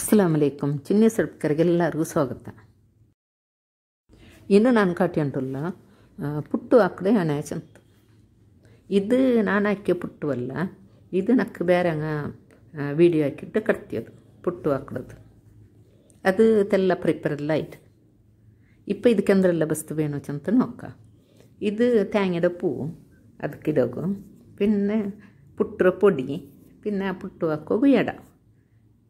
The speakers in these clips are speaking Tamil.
ಅಸ್ಸಲಾಮ್ ಅಲೈಕುಮ್ ಚಿನ್ನಿ ಸೊಡ್ಕರಿಗೆಲ್ಲರಿಗೂ ಸ್ವಾಗತ ಇನ್ನು ನಾನು ಕಾಟಿ ಅಂಟಲ್ಲ ಪುಟ್ಟು ಹಾಕಿದೆ ಹಣ ಚಂತ ಇದು ನಾನು ಹಾಕಿ ಪುಟ್ಟು ಅಲ್ಲ ಇದು ನಕ್ಕ ಬೇರೆ ವಿಡಿಯೋ ಹಾಕಿಟ್ಟು ಕಟ್ತಿಯೋದು ಪುಟ್ಟು ಹಾಕಿಡೋದು ಅದು ತೆಲ್ಲ ಪ್ರಿಪೇರ್ ಎಲ್ಲ ಆಯ್ತು ಇಪ್ಪ ಇದು ಕೆಂದ್ರೆಲ್ಲ ಬಸ್ತು ಬೇನೋ ಚಂತ ನೋಕ್ಕ ಇದು ತ್ಯಾಂಗಿದ ಪೂ ಅದಕ್ಕಿಡೋಗು പിന്നെ പുട്ടുറപ്പൊടി പിന്നെ പുട്ടുവാക്കോ ഉയട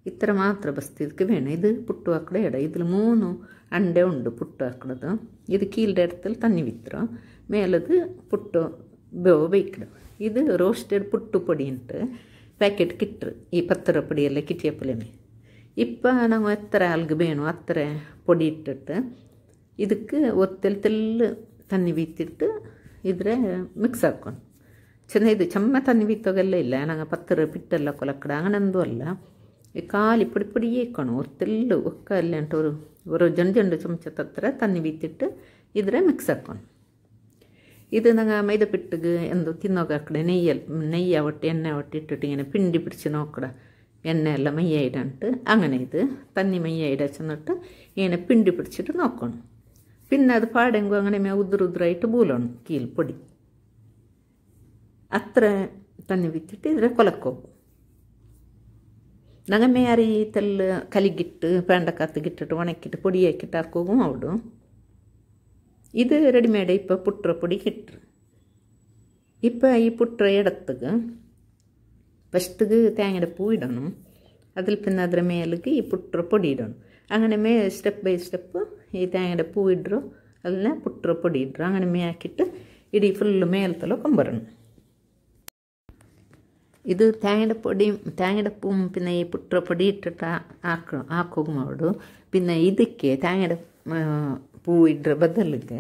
ഇത്ര മാത്രം ബസ് ഇതിക്ക് വേണം ഇത് പുട്ടുവാക്കട ഇട ഇതിൽ മൂന്ന് അണ്ട ഉണ്ട് പുട്ടുവാക്കടത് ഇത് കീലിൻ്റെ ഇടത്തിൽ തന്നി വിത്ര മേലത് പുട്ടു ബോ ബേക്കിടും ഇത് ரோஸ்டட் புட்டு பொடின்ட்டு பேக்கெட் கிட்டுரு ಈ ಪತ್ತರ ಪುಡಿಯೆಲ್ಲ ಕಿಟಿಯಪ್ಪಲೇನೆ ಇಪ್ಪ ನಾವು ಎತ್ತರ ಅಲ್ಗೆ ಬೇಣು ಅತ್ತರ பொடி ಇಟ್ಟಿಟ್ಟು ಇದಕ್ಕೆ ಒತ್ತೆಲ್ ತೆಲ್ಲು ತನ್ನಿ ಬೀತಿಟ್ಟು ಇದ್ರೆ ಮಿಕ್ಸ್ ಹಾಕೊಂಡು ಚೆನ್ನ ಇದು ಚಮ್ಮ ತನ್ನಿ ಬೀತೋಗೆಲ್ಲ ಇಲ್ಲ ನಂಗೆ ಪತ್ತರ ಪಿಟ್ಟೆಲ್ಲ ಕೊಲಕ್ಕಡ ಅಂಗನಂದು ಅಲ್ಲ ಕಾಲಿಪುಡಿ ಪುಡಿಯೇ ಕಣು ತೆಲ್ಲು ಒಕ್ಕ ಅಲ್ಲಿ ಅಂಟವರು ಇವರು ಜಂಡು ಜಂಡು ಚಮಚ ತತ್ತರ ತನ್ನಿ ಬಿತ್ತಿಟ್ಟು ഇത് നിങ്ങൾ മൈദപ്പിട്ടുക എന്തോ തിന്നോക്കടെ നെയ്യ നെയ്യ വട്ടി എണ്ണ വട്ടി ഇട്ടിട്ട് ഇങ്ങനെ പിണ്ടി പിടിച്ച് നോക്കട എണ്ണയെല്ലാം മയ്യായിടണ്ട് അങ്ങനെ ഇത് തന്നി മയ്യായിട ചെന്നിട്ട് ഇങ്ങനെ പിണ്ടി പിടിച്ചിട്ട് നോക്കണം പിന്നെ അത് പാടെങ്കിൽ അങ്ങനെ മേ ഉദ്രുദ്രായിട്ട് ബൂലണം കീൽ പൊടി അത്ര തന്നി വിറ്റിട്ട് ഇതിനെ കൊലക്കോക്കും நாங்கள் மேரி தெல் கலிக்கிட்டு பேண்டை பேண்டக்காத்துக்கிட்டு வணக்கிட்டு ஆக்கிட்டு அக்கோவும் ஆவிடும் இது ரெடிமேடு இப்போ புற்ற பொடி கிட்டு இப்போ ஈ புட்டுற இடத்துக்கு ஃபஸ்ட்டுக்கு தேங்காய் பூ இடணும் அதில் பின்ன அதில் மேலுக்கு ஈ புட்டுற பொடி இடணும் അങ്ങനെമേ ஸ்டெப் பை ஸ்டெப்பு ഈ തേങ്ങയുടെ പൂ ഇടും അതിനെ പുട്ടുറ പൊടി ഇടും അങ്ങനെമേ ஆக்கிட்டு இடி ஃபுல்லு மேலத்தில் கொம்பரணும் ഇത് തേങ്ങയുടെ പൊടിയും തേങ്ങയുടെ പൂവും പിന്നെ ഈ പുട്ട പൊടി ഇട്ടിട്ട് ആക്കും ആക്കും പിന്നെ ഇതൊക്കെ തേങ്ങയുടെ പൂ ഇട്ട ബദലിക്ക്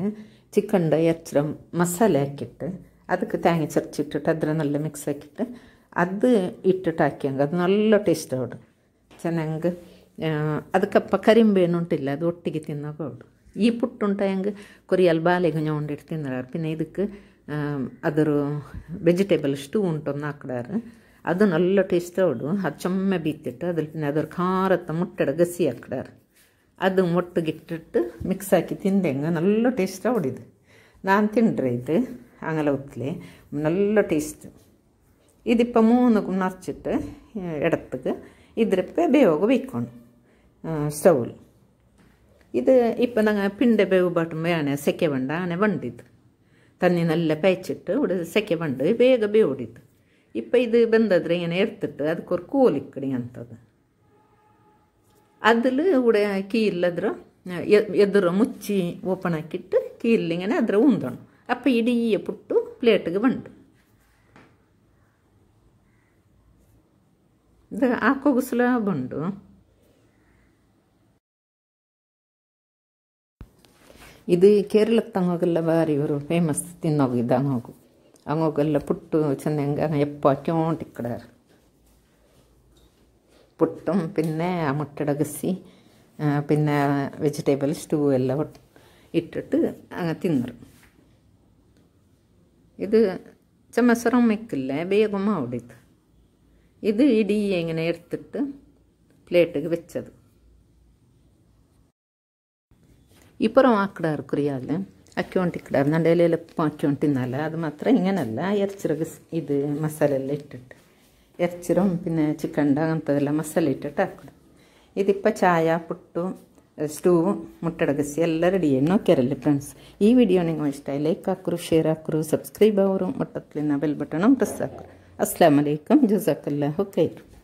ചിക്കൻ്റെ എത്ര മസാല ആക്കിയിട്ട് അതൊക്കെ തേങ്ങ ചെറിച്ചിട്ടിട്ട് അത്ര നല്ല മിക്സ് ആക്കിയിട്ട് അത് ഇട്ടിട്ട് ആക്കിയെങ്കിൽ അത് നല്ല ടേസ്റ്റ് അവിടെ ചെന്നെങ്കിൽ അതൊക്കെ കരിമ്പേനുണ്ടില്ല അത് ഒട്ടിക്ക് തിന്നൊക്കെ ഉള്ളു ഈ പുട്ടുണ്ടായെങ്കിൽ കുറേ അൽബാലേക്ക് ഞാൻ ഉണ്ടെടുത്ത് തിന്നാറ് പിന്നെ ഇതൊക്കെ ಅದರ ವೆಜಿಟೇಬಲ್ ಸ್ಟೂ ಉಂಟೊಂದು ಹಾಕೋರು ಅದು ನಲ್ಲ ಟೇಸ್ಟು ಅದು ಚೊಮ್ಮೆ ಬೀತಿಟ್ಟು ಅದ್ರ ಅದರ ಖಾರತ್ತ ಮುಟ್ಟಡ ಗಸಿ ಹಾಕಡಾರ ಅದು ಮೊಟ್ಟೆಗೆ ಮಿಕ್ಸ್ ಹಾಕಿ ತಿಂದ ಹಂಗೆ ನಲ್ಲ ಟೇಸ್ಟಾಗಿ ನಾನು ತಿಂಡ್ರೆ ಇದು ಉತ್ಲೆ ಒತ್ತಲಿ ಟೇಸ್ಟ್ ಇದಿಪ್ಪ ಮೂರ್ಚಿಟ್ಟು ಎಡಪ್ಗೆ ಇದ್ರಪ್ಪ ಬೇವಾಗ ಬೀಳ್ಕೊಂಡು ಸ್ಟವ್ಲ್ ಇದು ಇಪ್ಪ ನಂಗೆ ಪಿಂಡೆ ಬೇವು ಬಾಟು ಹಣೆ ಸೆಕೆ ಬಂಡ ಆನೆ ಬಂದಿದ್ದು ತನ್ನಿನೆಲ್ಲ ಪೇಚಿಟ್ಟು ಇವು ಸೆಕೆ ಬಂಡು ಬೇಗ ಬೇವಡಿತು ಇಪ್ಪ ಇದು ಬೆಂದದ್ರೆ ಏನು ಎರ್ತಿಟ್ಟು ಅದಕ್ಕೊರು ಕೂಲಿಕ್ಕಡಿ ಅಂತದು அதில் உடைய கீழில் அதிர எதிர முச்சி ஓப்பன் ஆக்கிட்டு கீழில் இங்கே அதிர ஊந்தணும் அப்போ இடிய புட்டு பிளேட்டுக்கு வண்டு ஆக்கோ ஆக்கொகுசுல வண்டு ಇದು ಕೇರಳಕ್ಕೆ ತಂಗೋಗೆಲ್ಲ ಭಾರಿ ಇವರು ಫೇಮಸ್ ತಿನ್ನೋಗಿದ್ದ ಹಂಗೋಗು ಹಂಗೋಗೆಲ್ಲ ಪುಟ್ಟು ಚೆನ್ನಂಗ ಎಪ್ಪ ಕ್ಯೋಂಟ್ ಇಕ್ಕಡಾರ പുട്ടും പിന്നെ മുട്ടയുടെ ഗസി പിന്നെ വെജിറ്റബിൾ സ്റ്റൂ എല്ലാം ഇട്ടിട്ട് അങ്ങനെ തിന്നറും ഇത് ചമ്മസറം വെക്കില്ല വേഗം അവിടെ ഇത് ഇത് ഇടി ഇങ്ങനെ എടുത്തിട്ട് പ്ലേട്ടിൽ വെച്ചത് ഇപ്പുറം ആ കിടാറ് കുറിയാല് അക്കോണ്ട് ഇക്കിടാറ് നണ്ടയിൽ എളുപ്പം അക്കോണ്ട് തിന്നാല അത് മാത്രം ഇങ്ങനല്ല ഇറച്ചിറക്ക് ഇത് മസാല എല്ലാം ഇട്ടിട്ട് ഇറച്ചിറും പിന്നെ ചിക്കണ്ട അങ്ങനത്തെല്ലാം മസാല ഇട്ടിട്ട് ആക്കണം ഇതിപ്പോൾ ചായ പുട്ടു ಸ್ಟೂವು ಮುಟ್ಟಡಗಸಿ ಎಲ್ಲ ರೆಡಿಯನ್ನು ಕೆರಲಿ ಫ್ರೆಂಡ್ಸ್ ಈ ವಿಡಿಯೋ ನಿಮಗೆ ಇಷ್ಟ ಲೈಕ್ ಹಾಕರು ಶೇರ್ ಹಾಕರು ಸಬ್ಸ್ಕ್ರೈಬ್ ಅವರು ಮೊಟ್ಟತ್ಲಿನ ಬೆಲ್ ಬಟನ್ പ്രസ് ആക്കും ಅಸ್ಲಾಂ വലൈക്കും ಜುಜಾಕಲ್ಲಾಹು ಕೈರು